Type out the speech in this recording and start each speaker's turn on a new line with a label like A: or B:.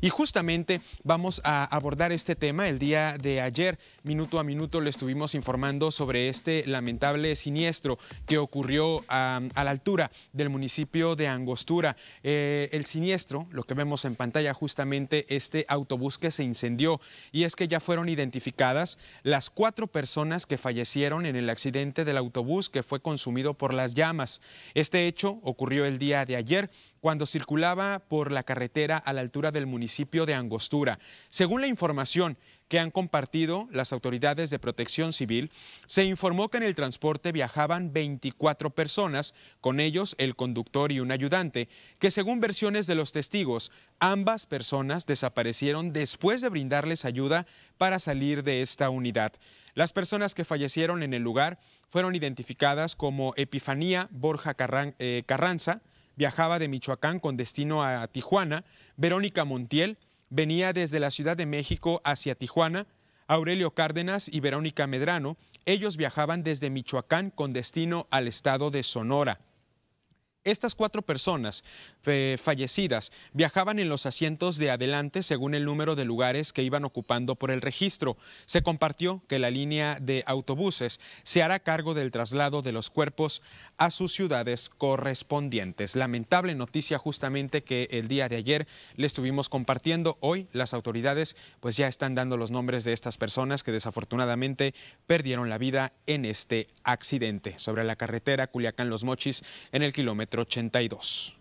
A: Y justamente vamos a abordar este tema. El día de ayer, minuto a minuto, le estuvimos informando sobre este lamentable siniestro que ocurrió a, la altura del municipio de Angostura. Eh, el siniestro, lo que vemos en pantalla, justamente este autobús que se incendió. Y es que ya fueron identificadas las cuatro personas que fallecieron en el accidente del autobús que fue consumido por las llamas. Este hecho ocurrió el día de ayer cuando circulaba por la carretera a la altura del municipio de Angostura. Según la información que han compartido las autoridades de protección civil, se informó que en el transporte viajaban 24 personas, con ellos el conductor y un ayudante, que según versiones de los testigos, ambas personas desaparecieron después de brindarles ayuda para salir de esta unidad. Las personas que fallecieron en el lugar fueron identificadas como Epifanía Borja eh, Carranza, viajaba de Michoacán con destino a Tijuana, Verónica Montiel venía desde la Ciudad de México hacia Tijuana, Aurelio Cárdenas y Verónica Medrano, ellos viajaban desde Michoacán con destino al estado de Sonora. Estas cuatro personas fallecidas viajaban en los asientos de adelante según el número de lugares que iban ocupando por el registro. Se compartió que la línea de autobuses se hará cargo del traslado de los cuerpos a sus ciudades correspondientes. Lamentable noticia justamente que el día de ayer le estuvimos compartiendo. Hoy las autoridades pues ya están dando los nombres de estas personas que desafortunadamente perdieron la vida en este accidente sobre la carretera Culiacán-Los Mochis en el kilómetro 82.